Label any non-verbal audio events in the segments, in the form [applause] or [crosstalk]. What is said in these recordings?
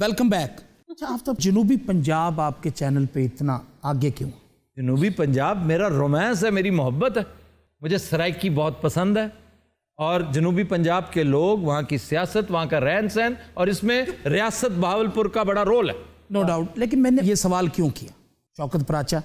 Welcome back अच्छा आप तो जनूबी पंजाब आपके चैनल पे इतना आगे क्यों जनूबी पंजाब मेरा रोमांस है मेरी मोहब्बत है मुझे सराइकी बहुत पसंद है और जनूबी पंजाब के लोग वहाँ की सियासत वहाँ का रहन सहन और इसमें रियासत बहावलपुर का बड़ा रोल है नो no डाउट लेकिन मैंने ये सवाल क्यों किया शौकत प्राचा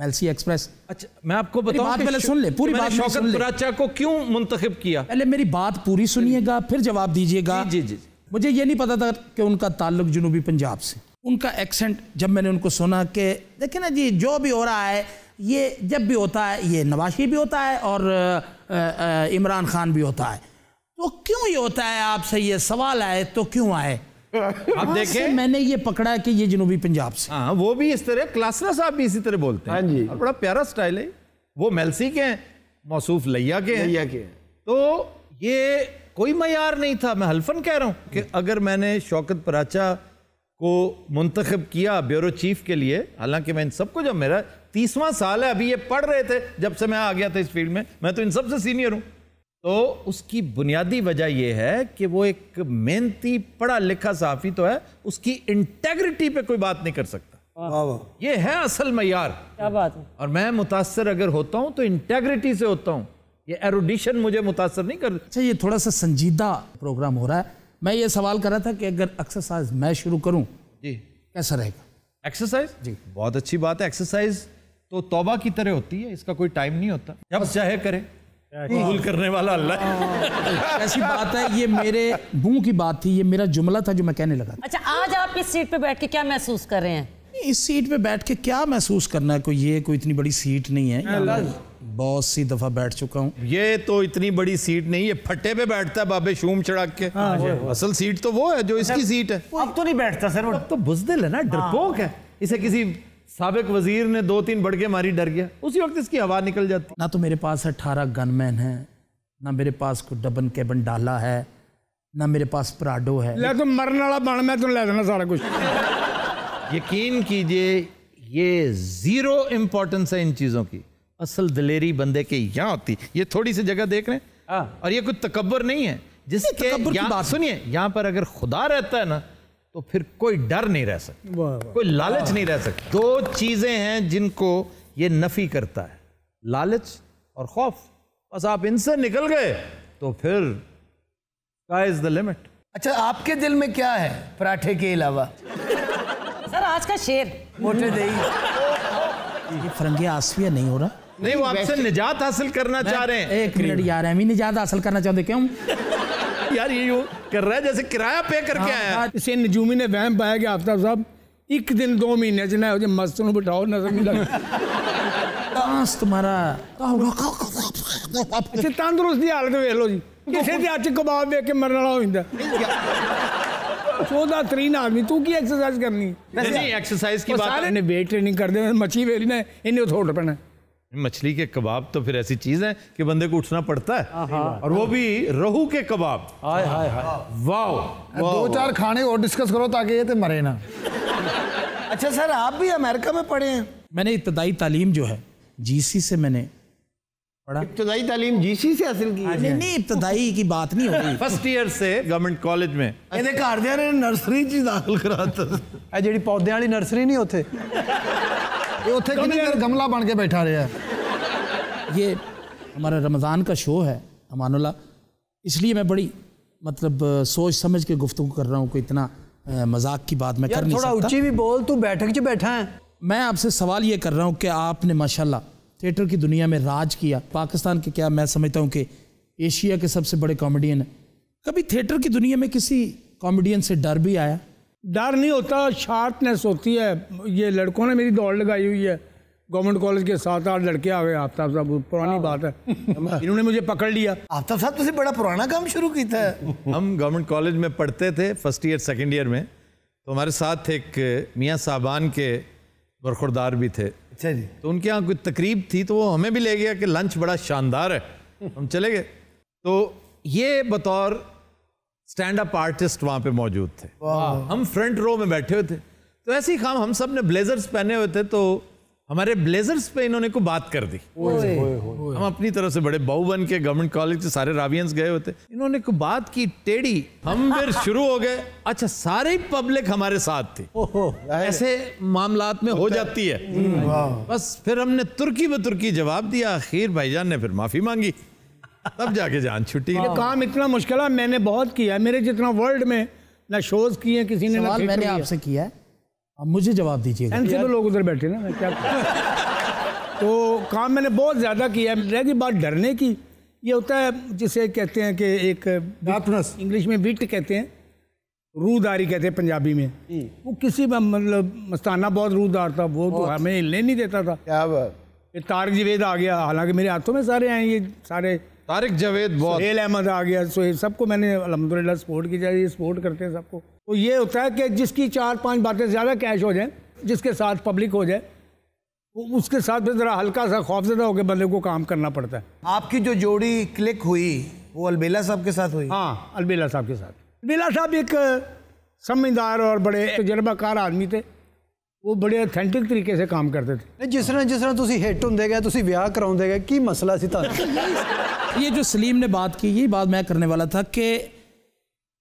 मेलसी एक्सप्रेस अच्छा मैं आपको बताऊं पहले सुन ले पूरी बात शौकत प्राचा को क्यों मुंतखब किया पहले मेरी बात पूरी सुनिएगा फिर जवाब दीजिएगा जी जी मुझे ये नहीं पता था कि उनका ताल्लुक जनूबी पंजाब से उनका एक्सेंट जब मैंने उनको सुना कि देखे ना जी जो भी हो रहा है ये जब भी होता है ये नवाशी भी होता है और इमरान खान भी होता है तो क्यों ये होता है आपसे ये सवाल आए तो क्यों आए अब [laughs] देखें मैंने ये पकड़ा कि ये जनूबी पंजाब से हाँ वो भी इस तरह क्लासरा साहब भी इसी तरह बोलते हैं हाँ जी बड़ा प्यारा स्टाइल है वो मेलसी के हैं मौसूफ लैया के हैं लैया के तो ये कोई मैार नहीं था मैं हल्फन कह रहा हूँ कि अगर मैंने शौकत पराचा को मुंतखब किया ब्यूरो चीफ के लिए हालांकि मैं इन सबको जब मेरा तीसवां साल है अभी ये पढ़ रहे थे जब से मैं आ गया था इस फील्ड में मैं तो इन सब से सीनियर हूँ तो उसकी बुनियादी वजह यह है कि वो एक मेहनती पढ़ा लिखा साफ़ी तो है उसकी इंटेग्रिटी पे कोई बात नहीं कर सकता ये है असल मैार क्या बात है और मैं मुतासर अगर होता हूँ तो इंटेग्रिटी से होता हूँ ये एरोडिशन मुझे मुतासर नहीं कर अच्छा ये थोड़ा सा संजीदा प्रोग्राम हो रहा है मैं ये सवाल कर रहा था कि अगर एक्सरसाइज मैं शुरू करूँ जी कैसा रहेगा एक्सरसाइज जी बहुत अच्छी बात है एक्सरसाइज तो तौबा की तरह होती है इसका कोई टाइम नहीं होता जब चाहे करें कबूल करने वाला अल्लाह ऐसी [laughs] बात है ये मेरे मुंह की बात थी ये मेरा जुमला था जो मैं कहने लगा अच्छा आज आप इस सीट पे बैठ के क्या महसूस कर रहे हैं इस सीट पे बैठ के क्या महसूस करना है कोई ये कोई इतनी बड़ी सीट नहीं है बहुत सी दफ़ा बैठ चुका हूँ ये तो इतनी बड़ी सीट नहीं है फटे पे बैठता है बाबे शूम चढ़ा के हाँ, असल सीट तो वो है जो अच्छा, इसकी सीट है अब तो नहीं बैठता सर अब तो बुजदिल है ना हाँ। डरपोक है इसे किसी सबक वजीर ने दो तीन बड़के मारी डर गया उसी वक्त इसकी हवा निकल जाती ना तो मेरे पास अट्ठारह गनमैन है ना मेरे पास कोई डबन केबन डाला है ना मेरे पास प्राडो है ले तुम तो मरने वाला बन मैं तुम तो ले देना सारा कुछ यकीन कीजिए ये ज़ीरो इंपॉर्टेंस है इन चीज़ों की असल दलेरी बंदे के यहाँ होती ये थोड़ी सी जगह देख रहे हैं हाँ। और ये कुछ तकबर नहीं है जिसके बात सुनिए यहाँ पर अगर खुदा रहता है ना तो फिर कोई डर नहीं रह सकता कोई लालच नहीं रह सकता दो चीज़ें हैं जिनको ये नफ़ी करता है लालच और खौफ बस आप इनसे निकल गए तो फिर का इज़ द लिमिट अच्छा आपके दिल में क्या है पराठे के अलावा सर आज का शेर मोटे दे फरंगिया आसविया नहीं हो रहा नहीं वो आपसे निजात हासिल करना चाह रहे हैं एक मिनट यार हम ही निजात हासिल करना चाहते क्यों यार ये यूँ कर रहा है जैसे किराया पे करके हाँ, आया इसे नजूमी ने वहम पाया कि आफ्ताब साहब एक दिन दो महीने च ना मस्त नु बिठाओ नजर नहीं लग तुम्हारा अच्छा तंदुरुस्त की हालत वेख लो जी किसी के अच कबाब वेख के मरने वाला हो चौदह तरीन आदमी तू की एक्सरसाइज करनी एक्सरसाइज की बात वेट ट्रेनिंग कर दे मच्छी वेली ने इन्हें थोड़ पैना मछली के कबाब तो फिर ऐसी चीज है कि बंदे को उठना पड़ता है हाँ, हाँ। और वो भी रहू के कबाब हाय हाय हाय वाह दो चार खाने और डिस्कस करो ताकि ये तो मरे ना अच्छा सर आप भी अमेरिका में पढ़े हैं मैंने इब्तदाई तालीम जो है जीसी से मैंने पढ़ा इब्तदाई तालीम जीसी से हासिल की नहीं नहीं इब्तदाई की बात नहीं होगी फर्स्ट ईयर से गवर्नमेंट कॉलेज में ਇਹਦੇ ਘਰਦਿਆਂ नर्सरी ਨਰਸਰੀ ਚ ਦਾਖਲ ਕਰਾਤਾ ਆ ਜਿਹੜੀ ਪੌਦਿਆਂ ਵਾਲੀ ਨਰਸਰੀ ਨਹੀਂ ये गमला बन के बैठा रहा है ये हमारा रमज़ान का शो है अमानुल्ला इसलिए मैं बड़ी मतलब सोच समझ के गुफ्तु कर रहा हूँ कोई इतना मजाक की बात मैं कर नहीं थोड़ा ऊंची भी बोल तू बैठक च बैठा है मैं आपसे सवाल ये कर रहा हूँ कि आपने माशाल्लाह थिएटर की दुनिया में राज किया पाकिस्तान के क्या मैं समझता हूँ कि एशिया के सबसे बड़े कॉमेडियन है कभी थिएटर की दुनिया में किसी कॉमेडियन से डर भी आया डर नहीं होता शार्पनेस होती है ये लड़कों ने मेरी दौड़ लगाई हुई है गवर्नमेंट कॉलेज के सात आठ लड़के आ गए आफ्ताब साहब पुरानी हाँ। बात है इन्होंने मुझे पकड़ लिया आफ्ताब साहब तुझे बड़ा पुराना काम शुरू किया था हम गवर्नमेंट कॉलेज में पढ़ते थे फर्स्ट ईयर सेकेंड ईयर में तो हमारे साथ एक मियाँ साहबान के बरखुरदार भी थे अच्छा जी तो उनके यहाँ कोई तकरीब थी तो वो हमें भी ले गया कि लंच बड़ा शानदार है हम चले गए तो ये बतौर स्टैंड अप आर्टिस्ट वहां पे मौजूद थे हाँ, हम फ्रंट रो में बैठे हुए थे तो ऐसे ही काम हम सब ने ब्लेजर्स पहने हुए थे तो हमारे ब्लेजर्स पे इन्होंने को बात कर दी ओए, ओए, हम अपनी तरफ से बड़े बहु बन के गवर्नमेंट कॉलेज से सारे रावियंस गए होते इन्होंने को बात की टेढ़ी हम फिर [laughs] शुरू हो गए अच्छा सारे पब्लिक हमारे साथ थे ऐसे मामलात में हो जाती है हम्म, बस फिर हमने तुर्की बतुर्की तुर्की जवाब दिया आखिर भाईजान ने फिर माफी मांगी तब जाके जान छुट्टी ये काम इतना मुश्किल है मैंने बहुत किया है मेरे जितना वर्ल्ड में ना शोज किए किसी ने ना मैंने आपसे किया है अब मुझे जवाब दीजिए तो लोग उधर बैठे ना क्या तो काम मैंने बहुत ज़्यादा किया है रह गई बात डरने की ये होता है जिसे कहते हैं कि एक इंग्लिश में विट कहते हैं रूदारी कहते हैं पंजाबी में हम्म। वो किसी में मतलब मस्ताना बहुत रूदार था वो तो हमें हिलने नहीं देता था क्या बात तारक जवेद आ गया हालांकि मेरे हाथों में सारे आए ये सारे तारिक जावेद बहुत सुहेल अहमद आ गया सुहेल सबको मैंने अलहमदिल्ला सपोर्ट की जाए सपोर्ट करते हैं सबको तो ये होता है कि जिसकी चार पांच बातें ज़्यादा कैश हो जाएं जिसके साथ पब्लिक हो जाए उसके साथ फिर ज़रा हल्का सा खौफजदा होकर बंदे को काम करना पड़ता है आपकी जो जोड़ी क्लिक हुई वो अलबेला साहब के साथ हुई हाँ अलबेला साहब के साथ अलबेला साहब एक समझदार और बड़े तजर्बाकार आदमी थे वो बड़े ऑथेंटिक तरीके से काम करते थे जिस तरह जिस तरह हिट होंगे गए ਗਏ ਤੁਸੀਂ ਵਿਆਹ ਕਰਾਉਂਦੇ ਗਏ ਕੀ ਮਸਲਾ ये जो सलीम ने बात की यही बात मैं करने वाला था कि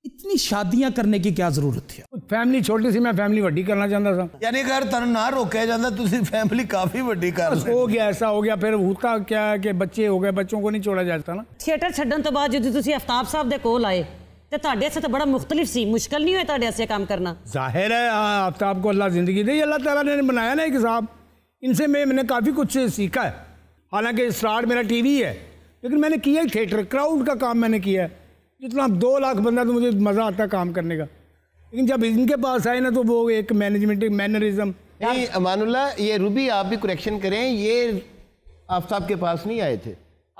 इतनी शादियां करने की क्या जरूरत थी फैमिली छोटी सी मैं फैमिली वड्डी करना चाहता था यानी अगर तन ना रोके जाता तुम फैमिली काफी वड्डी कर हो गया ऐसा हो गया फिर होता क्या है कि बच्चे हो गए बच्चों को नहीं छोड़ा जाता ना थिएटर छड़न तो बाद जो तुसी साहब दे कोल आए तो ताडे से तो बड़ा मुख्तलिफ सी मुश्किल नहीं होता ऐसे काम करना जाहिर है आफताब को अल्लाह जिंदगी दे अल्लाह तआला ने बनाया ना एक साहब इनसे मैं मैंने काफी कुछ सीखा है हालांकि स्टार मेरा टीवी है लेकिन मैंने किया ही थिएटर क्राउड का काम मैंने किया है जितना दो लाख बंदा तो मुझे मज़ा आता काम करने का लेकिन जब इनके पास आए ना तो वो एक मैनेजमेंट मैनरिज्म नहीं अमानुल्ला ये रूबी आप भी करेक्शन करें ये आफ्ताब के पास नहीं आए थे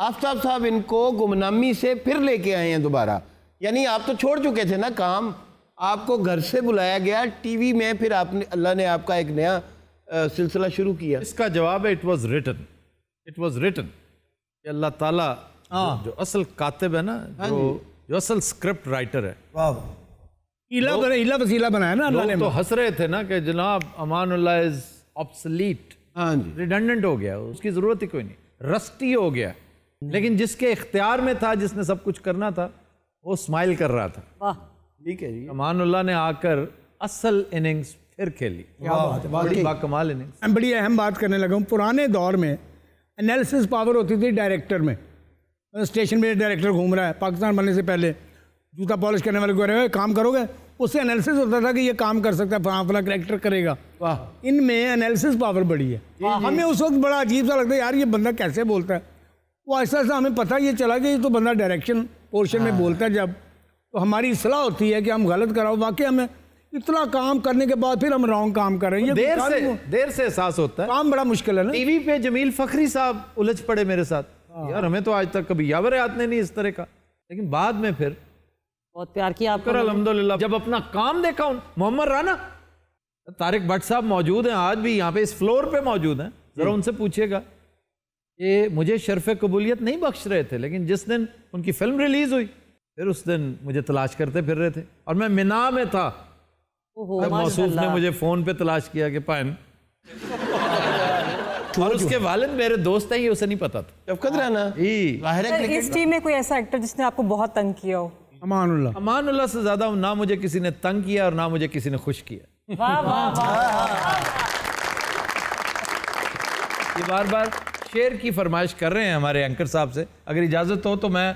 आफ्ताब साहब इनको गुमनामी से फिर लेके आए हैं दोबारा यानी आप तो छोड़ चुके थे ना काम आपको घर से बुलाया गया टीवी में फिर आपने अल्लाह ने आपका एक नया सिलसिला शुरू किया इसका जवाब है it was written it was written कि अल्लाह ताला जो, हाँ। जो असल कातिब है ना हाँ जो जो असल स्क्रिप्ट राइटर है इला बने, इला वसीला बनाया ना अल्लाह ने तो हंस रहे थे ना कि जनाब अमानुल्ला इज ऑब्सलीट रिडंडेंट हो गया उसकी ज़रूरत ही कोई नहीं रस्ती हो गया लेकिन जिसके इख्तियार में था जिसने सब कुछ करना था वो स्माइल कर रहा था ठीक है जी अमानुल्ला ने आकर असल इनिंग्स फिर खेली क्या बात है बड़ी बाकमाल इनिंग्स बड़ी अहम बात करने लगा हूँ पुराने दौर में एनालिसिस पावर होती थी डायरेक्टर में स्टेशन मतलब में डायरेक्टर घूम रहा है पाकिस्तान बनने से पहले जूता पॉलिश करने वाले कह रहे काम करोगे उससे एनालिसिस होता था कि ये काम कर सकता है फला करेक्टर करेगा वाह इनमें एनालिसिस पावर बड़ी है हमें उस वक्त बड़ा अजीब सा लगता है यार ये बंदा कैसे बोलता है वो ऐसा ऐसा हमें पता ये चला कि ये तो बंदा डायरेक्शन पोर्शन में हाँ। बोलता है जब तो हमारी सलाह होती है कि हम गलत कराओ वाकई हमें इतना काम करने के बाद फिर हम रॉन्ग काम कर रहे हैं देर से देर से एहसास होता है काम बड़ा मुश्किल है ना टीवी पे जमील फखरी साहब उलझ पड़े मेरे साथ हाँ। यार हमें तो आज तक कभी यावर याद नहीं इस तरह का लेकिन बाद में फिर बहुत प्यार किया आपको अलहमदुल्ला जब अपना काम देखा उन मोहम्मद राना तारिक भट्ट साहब मौजूद हैं आज भी यहाँ पे इस फ्लोर पे मौजूद हैं ज़रा उनसे पूछिएगा ये मुझे शर्फ कबूलियत नहीं बख्श रहे थे लेकिन जिस दिन उनकी फ़िल्म रिलीज़ हुई फिर उस दिन मुझे तलाश करते फिर रहे थे और मैं मिना में था मौसूफ ने मुझे फ़ोन पे तलाश किया कि पान [laughs] और उसके वालिद मेरे दोस्त हैं ये उसे नहीं पता था हाँ। जब कदर है ना इस टीम में कोई ऐसा एक्टर जिसने आपको बहुत तंग किया हो अमानुल्लाह अमानुल्लाह से ज़्यादा ना मुझे किसी ने तंग किया और ना मुझे किसी ने खुश किया वाह वाह ये बार बार शेर की फरमाइश कर रहे हैं हमारे एंकर साहब से अगर इजाज़त हो तो मैं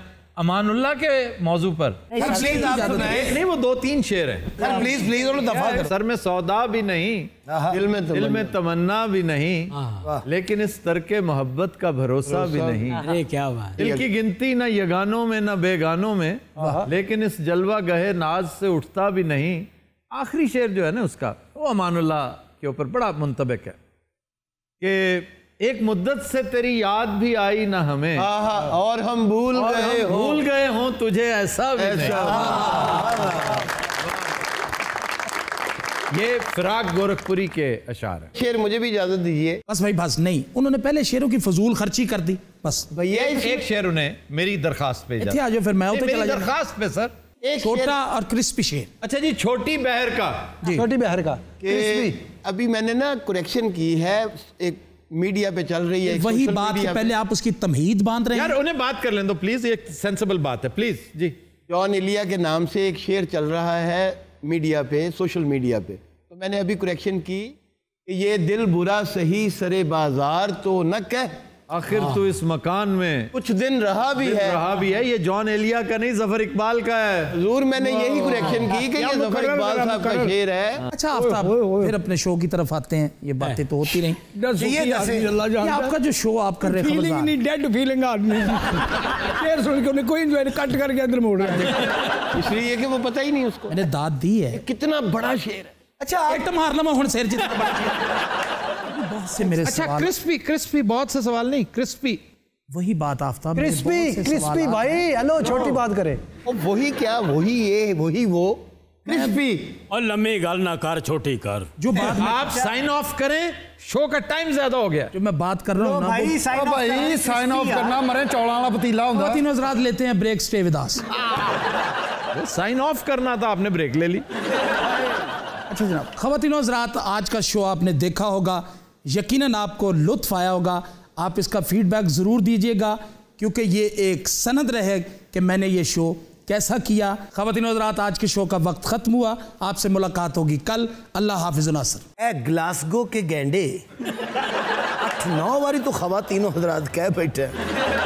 अमानुल्ला के मौजू पर प्लीज आप सुनाए नहीं वो दो तीन शेर हैं सर प्लीज प्लीज और दफा सर में सौदा भी नहीं दिल में दिल में तमन्ना भी नहीं लेकिन इस तरके मोहब्बत का भरोसा भी नहीं अरे क्या बात दिल की गिनती ना यगानों में ना बेगानों में लेकिन इस जलवा गहे नाज से उठता भी नहीं आखिरी शेर जो है ना उसका वो अमानुल्लाह के ऊपर बड़ा मुंतबिक है कि एक मुद्दत से तेरी याद भी आई ना हमें और हम भूल और गए हम भूल गए हो तुझे ऐसा भी ऐसा नहीं। ये फिराक गोरखपुरी के अशार हैं शेर मुझे भी इजाजत दीजिए बस भाई बस नहीं उन्होंने पहले शेरों की फजूल खर्ची कर दी बस भैया एक एक शेर उन्हें मेरी दरखास्त पे आज फिर मैं होते दरखास्त पे सर एक छोटा और क्रिस्पी शेर अच्छा जी छोटी बहर का छोटी बहर का अभी मैंने ना कुरेक्शन की है एक मीडिया पे चल रही है वही बात है पहले आप उसकी तमहीद बांध रहे हैं यार उन्हें बात कर लें तो प्लीज ये सेंसिबल बात है प्लीज जी जॉन इलिया के नाम से एक शेर चल रहा है मीडिया पे सोशल मीडिया पे तो मैंने अभी करेक्शन की कि ये दिल बुरा सही सरे बाजार तो न कह आखिर हाँ। तो इस मकान में कुछ दिन रहा भी दिन है रहा भी है ये जॉन एलिया का नहीं जफर इकबाल का है जरूर मैंने यही कुरेक्शन की कि ये जफर इकबाल साहब का शेर है हाँ। अच्छा आफ्ताब फिर अपने शो की तरफ आते हैं ये बातें तो होती रही ये आपका जो शो आप कर रहे फीलिंग नहीं डेड फीलिंग आदमी शेर सुन के उन्हें कोई एंजॉय कट करके अंदर मोड़ रहे इसलिए कि वो पता ही नहीं उसको मैंने दाद दी है कितना बड़ा शेर है अच्छा आइटम तो मार ला मैं हूं शेर जितना बड़ा से मेरे अच्छा सवाल... क्रिस्पी क्रिस्पी बहुत से सवाल नहीं क्रिस्पी वही बात आफ्ताब क्रिस्पी क्रिस्पी भाई हेलो छोटी बात करें वही क्या वही ये वही वो क्रिस्पी और लंबी गाल ना कर छोटी कर जो बात आप साइन ऑफ करें शो का टाइम ज्यादा हो गया जो मैं बात कर रहा हूँ भाई साइन ऑफ भाई साइन ऑफ करना मरे चौड़ा पतीला होगा तीनों हजरात लेते हैं break stay with us sign off करना था आपने ब्रेक ले ली अच्छा जनाब खवतिनों रात आज का शो आपने देखा होगा यकीनन आपको लुत्फ आया होगा आप इसका फीडबैक ज़रूर दीजिएगा क्योंकि ये एक सनद रहे कि मैंने ये शो कैसा किया खातिन हजरात आज के शो का वक्त ख़त्म हुआ आपसे मुलाकात होगी कल अल्लाह नासर ए ग्लासगो के गेंडे अठ [laughs] नौ बारी तो खातिन हजरात कह बैठे